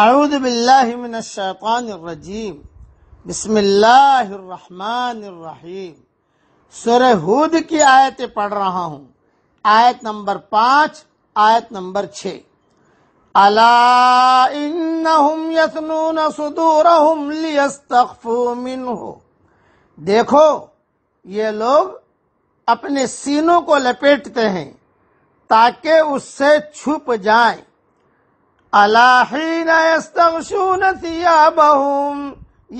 आऊदबिल्लाशैतानरजीम बिस्मिल्लाहमानीम सुर हूद की आयतें पढ़ रहा हूँ आयत नंबर पाँच आयत नंबर छ अला इन्नहुम यसनून सुदूरहुम लियस्तखफू मिनहु देखो ये लोग अपने सीनों को लपेटते हैं ताकि उससे छुप जाएं अलाहीन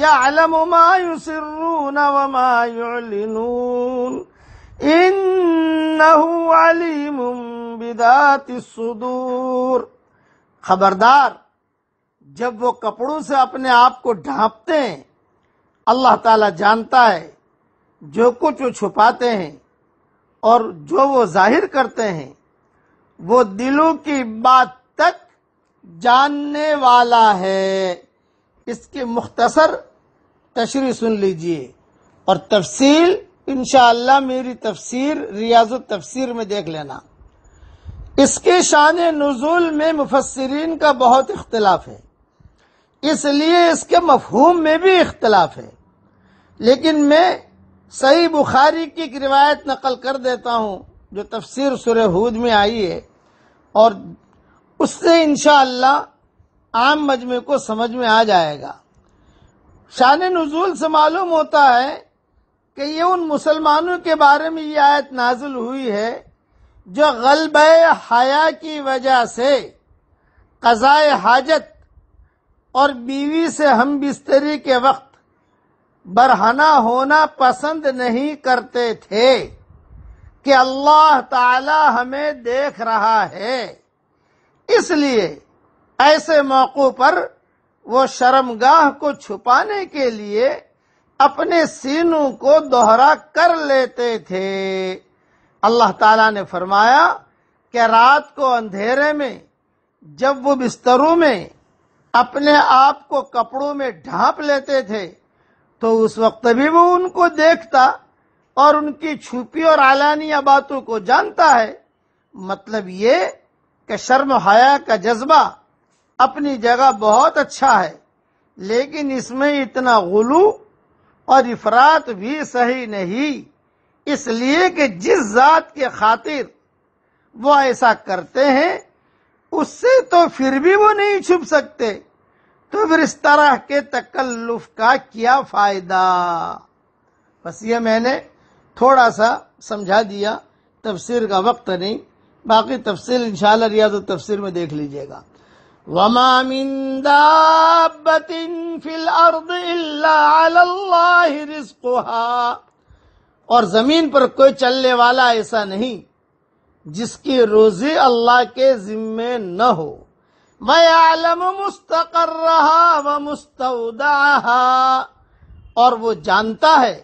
यालमुमायुसरून वमायुलिनून इन्नहु अलीमुम बिदाति सुदूर खबरदार जब वो कपड़ों से अपने आप को ढांपते हैं अल्लाह ताला जानता है जो कुछ वो छुपाते हैं और जो वो जाहिर करते हैं वो दिलों की बात तक जानने वाला है इसके मुख्तसर तशरी सुन लीजिए और तफसील इनशाला मेरी तफसीर रियाज तफसीर में देख लेना इसके शान नज़ुल में मुफसरीन का बहुत इख्तलाफ है इसलिए इसके मफहूम में भी इख्तलाफ है लेकिन मैं सही बुखारी की एक रिवायत नकल कर देता हूँ जो तफसीर सुर हूद में आई है और उससे इनशाला आम मजमे को समझ में आ जाएगा शान नजूल से मालूम होता है कि ये उन मुसलमानों के बारे में ये आयत नाजुल हुई है जो गलब हया की वजह से कज़ाए हाजत और बीवी से हम बिस्तरी के वक्त बरहना होना पसंद नहीं करते थे कि अल्लाह ताला हमें देख रहा है इसलिए ऐसे मौकों पर वो शर्मगाह को छुपाने के लिए अपने सीनों को दोहरा कर लेते थे अल्लाह ताला ने फरमाया कि रात को अंधेरे में जब वो बिस्तरों में अपने आप को कपड़ों में ढांप लेते थे तो उस वक्त भी वो उनको देखता और उनकी छुपी और आलानिया बातों को जानता है मतलब ये कि शर्म हया का जज्बा अपनी जगह बहुत अच्छा है लेकिन इसमें इतना गुलू और इफरात भी सही नहीं इसलिए कि जिस जात के खातिर वो ऐसा करते हैं उससे तो फिर भी वो नहीं छुप सकते तो फिर इस तरह के तकल्लुफ का क्या फायदा बस ये मैंने थोड़ा सा समझा दिया तफसीर का वक्त नहीं बाकी तफसील इंशाल्लाह रियाज तफसीर में देख लीजिएगा वमा और जमीन पर कोई चलने वाला ऐसा नहीं जिसकी रोजी अल्लाह के जिम्मे न हो मैं आलम मुस्तकर रहा व मुस्तौदा और वो जानता है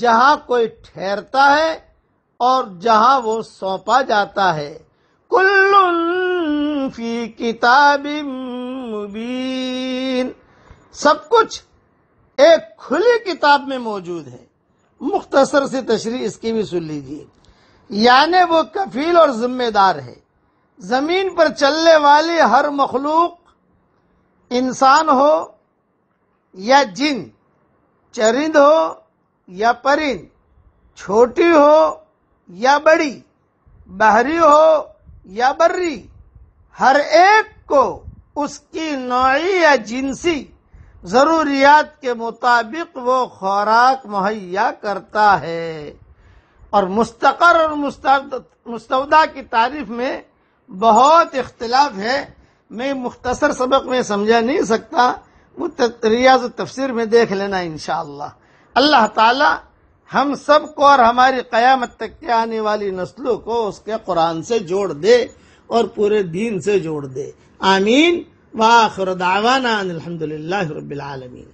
जहां कोई ठहरता है और जहां वो सौंपा जाता है कुल्लुन फी मुबीन सब कुछ एक खुली किताब में मौजूद है मुख्तसर से तशरी इसकी भी सुन लीजिए यानी वो कफील और जिम्मेदार है जमीन पर चलने वाली हर मखलूक इंसान हो या जिन चरिंद हो या परिंद छोटी हो या बड़ी बहरी हो या बर्री हर एक को उसकी नौई या जिनसी ज़रूरियात के मुताबिक वो खुराक मुहैया करता है और मुस्तकर और मुस्तवदा की तारीफ में बहुत इख्तलाफ है मैं मुख्तसर सबक में समझा नहीं सकता वो रियाज तफसर में देख लेना इनशा अल्लाह ताला हम सबको और हमारी क़यामत तक के आने वाली नस्लों को उसके कुरान से जोड़ दे और पूरे दीन से जोड़ दे आमीन वाखर अलहमदिल्ला रबीआलमीन